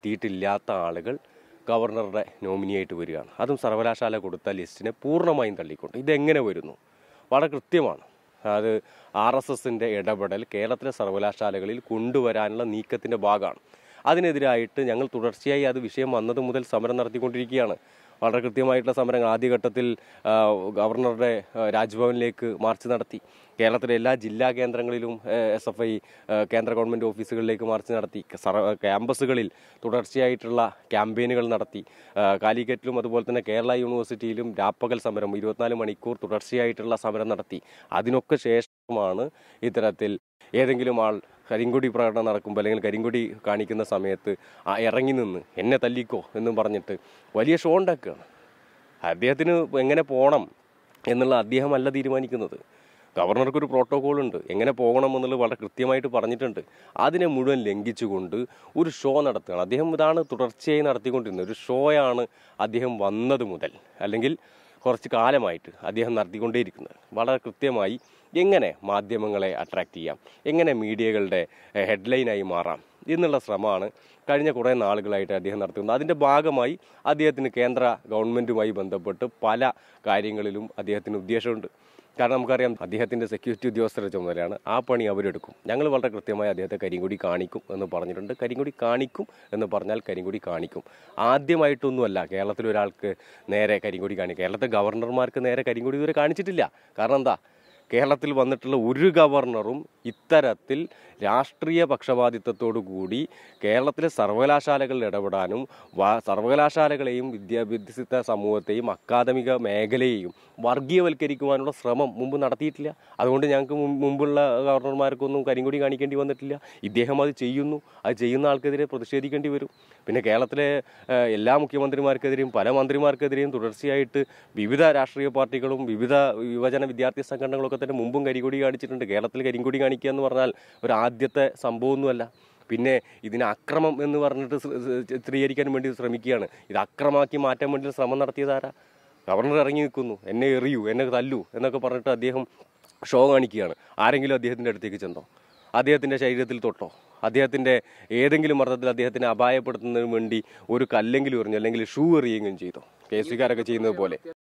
എത്തിയിട്ടില്ലാത്ത ആളുകൾ ഗവർണറുടെ നോമിനിയായിട്ട് വരികയാണ് അതും സർവകലാശാല കൊടുത്ത ലിസ്റ്റിനെ പൂർണ്ണമായും തള്ളിക്കൊണ്ട് ഇതെങ്ങനെ വരുന്നു വളരെ കൃത്യമാണ് അത് ആർ എസ് എസിൻ്റെ ഇടപെടൽ കേരളത്തിലെ സർവകലാശാലകളിൽ കൊണ്ടുവരാനുള്ള നീക്കത്തിൻ്റെ ഭാഗമാണ് അതിനെതിരായിട്ട് ഞങ്ങൾ തുടർച്ചയായി അത് വിഷയം വന്നത് മുതൽ സമരം നടത്തിക്കൊണ്ടിരിക്കുകയാണ് വളരെ കൃത്യമായിട്ടുള്ള സമരങ്ങൾ ആദ്യഘട്ടത്തിൽ ഗവർണറുടെ രാജ്ഭവനിലേക്ക് മാർച്ച് നടത്തി കേരളത്തിലെ എല്ലാ ജില്ലാ കേന്ദ്രങ്ങളിലും എസ് എഫ് ഐ കേന്ദ്ര ഗവൺമെൻറ് ഓഫീസുകളിലേക്ക് മാർച്ച് നടത്തി ക്യാമ്പസുകളിൽ തുടർച്ചയായിട്ടുള്ള ക്യാമ്പയിനുകൾ നടത്തി കാലിക്കറ്റിലും അതുപോലെ തന്നെ കേരള യൂണിവേഴ്സിറ്റിയിലും രാപ്പകൽ സമരം ഇരുപത്തിനാല് മണിക്കൂർ തുടർച്ചയായിട്ടുള്ള സമരം നടത്തി അതിനൊക്കെ ശേഷമാണ് ഇത്തരത്തിൽ ഏതെങ്കിലും ആൾ കരിങ്കൊടി പ്രകടനം നടക്കുമ്പോൾ അല്ലെങ്കിൽ കരിങ്കൊടി കാണിക്കുന്ന സമയത്ത് ആ ഇറങ്ങി നിന്ന് എന്നെ തല്ലിക്കോ എന്നും പറഞ്ഞിട്ട് വലിയ ഷോ ഉണ്ടാക്കുകയാണ് അദ്ദേഹത്തിന് എങ്ങനെ പോകണം എന്നുള്ള അദ്ദേഹമല്ല തീരുമാനിക്കുന്നത് ഗവർണർക്കൊരു പ്രോട്ടോകോൾ ഉണ്ട് എങ്ങനെ പോകണം എന്നുള്ളത് വളരെ കൃത്യമായിട്ട് പറഞ്ഞിട്ടുണ്ട് അതിനെ മുഴുവൻ ലംഘിച്ചുകൊണ്ട് ഒരു ഷോ നടത്തുകയാണ് അദ്ദേഹം ഇതാണ് തുടർച്ചയായി നടത്തിക്കൊണ്ടിരുന്നത് ഒരു ഷോയാണ് അദ്ദേഹം വന്നത് മുതൽ അല്ലെങ്കിൽ കുറച്ച് കാലമായിട്ട് അദ്ദേഹം നടത്തിക്കൊണ്ടേയിരിക്കുന്നത് വളരെ കൃത്യമായി എങ്ങനെ മാധ്യമങ്ങളെ അട്രാക്റ്റ് ചെയ്യാം എങ്ങനെ മീഡിയകളുടെ ഹെഡ്ലൈനായി മാറാം എന്നുള്ള ശ്രമമാണ് കഴിഞ്ഞ കുറേ നാളുകളായിട്ട് അദ്ദേഹം നടത്തുന്നത് അതിൻ്റെ ഭാഗമായി അദ്ദേഹത്തിന് കേന്ദ്ര ഗവൺമെൻറ്റുമായി ബന്ധപ്പെട്ട് പല കാര്യങ്ങളിലും അദ്ദേഹത്തിന് ഉദ്ദേശമുണ്ട് കാരണം നമുക്കറിയാം അദ്ദേഹത്തിൻ്റെ സെക്യൂരിറ്റി ഉദ്യോഗസ്ഥരുടെ ചുമതലയാണ് ആ പണി അവരെടുക്കും ഞങ്ങൾ വളരെ കൃത്യമായി അദ്ദേഹത്തെ കരിങ്കുടി കാണിക്കും എന്ന് പറഞ്ഞിട്ടുണ്ട് കരിങ്കുടി കാണിക്കും എന്ന് പറഞ്ഞാൽ കരിങ്കുടി കാണിക്കും ആദ്യമായിട്ടൊന്നുമല്ല കേരളത്തിൽ ഒരാൾക്ക് നേരെ കരിങ്കുടി കാണിക്കും കേരളത്തെ ഗവർണർമാർക്ക് നേരെ കരിങ്കുടി ഇതുവരെ കാണിച്ചിട്ടില്ല കാരണം എന്താ കേരളത്തിൽ വന്നിട്ടുള്ള ഒരു ഗവർണറും ഇത്തരത്തിൽ രാഷ്ട്രീയ പക്ഷപാതിത്വത്തോടു കൂടി കേരളത്തിലെ സർവകലാശാലകളിൽ ഇടപെടാനും സർവകലാശാലകളെയും വിദ്യാഭ്യാസ സമൂഹത്തെയും അക്കാദമിക മേഖലയെയും വർഗീയവൽക്കരിക്കുവാനുള്ള ശ്രമം മുമ്പ് നടത്തിയിട്ടില്ല അതുകൊണ്ട് ഞങ്ങൾക്ക് മുമ്പുള്ള ഗവർണർമാർക്കൊന്നും കരിങ്കൊടി കാണിക്കേണ്ടി വന്നിട്ടില്ല ഇദ്ദേഹം അത് ചെയ്യുന്നു അത് ചെയ്യുന്ന ആൾക്കെതിരെ പ്രതിഷേധിക്കേണ്ടി വരും പിന്നെ കേരളത്തിലെ എല്ലാ മുഖ്യമന്ത്രിമാർക്കെതിരെയും പല മന്ത്രിമാർക്കെതിരെയും തുടർച്ചയായിട്ട് വിവിധ രാഷ്ട്രീയ പാർട്ടികളും വിവിധ യുവജന വിദ്യാർത്ഥി സംഘടനകളൊക്കെ കേരളത്തിൻ്റെ മുമ്പും കരിങ്കൊടി കാണിച്ചിട്ടുണ്ട് കേരളത്തിൽ കരിങ്കൊടി കാണിക്കുക എന്ന് പറഞ്ഞാൽ ഒരു ആദ്യത്തെ സംഭവമൊന്നുമല്ല പിന്നെ ഇതിനെ അക്രമം എന്ന് പറഞ്ഞിട്ട് ചിത്രീകരിക്കാൻ വേണ്ടി ശ്രമിക്കുകയാണ് ഇത് അക്രമാക്കി മാറ്റാൻ വേണ്ടി ശ്രമം നടത്തിയതാരാ ഗവർണർ ഇറങ്ങി നിൽക്കുന്നു എന്നെ എറിയൂ എന്നെ തല്ലൂ എന്നൊക്കെ പറഞ്ഞിട്ട് അദ്ദേഹം ഷോ കാണിക്കുകയാണ് ആരെങ്കിലും അദ്ദേഹത്തിൻ്റെ അടുത്തേക്ക് ചെന്നോ അദ്ദേഹത്തിൻ്റെ ശരീരത്തിൽ തൊട്ടോ അദ്ദേഹത്തിൻ്റെ ഏതെങ്കിലും മർദ്ദത്തിൽ അദ്ദേഹത്തിനെ അപായപ്പെടുത്തുന്നതിന് വേണ്ടി ഒരു കല്ലെങ്കിലും എറിഞ്ഞു അല്ലെങ്കിൽ ഷൂ എറിയുകയും ചെയ്തു കേസുകാരൊക്കെ ചെയ്യുന്നത് പോലെ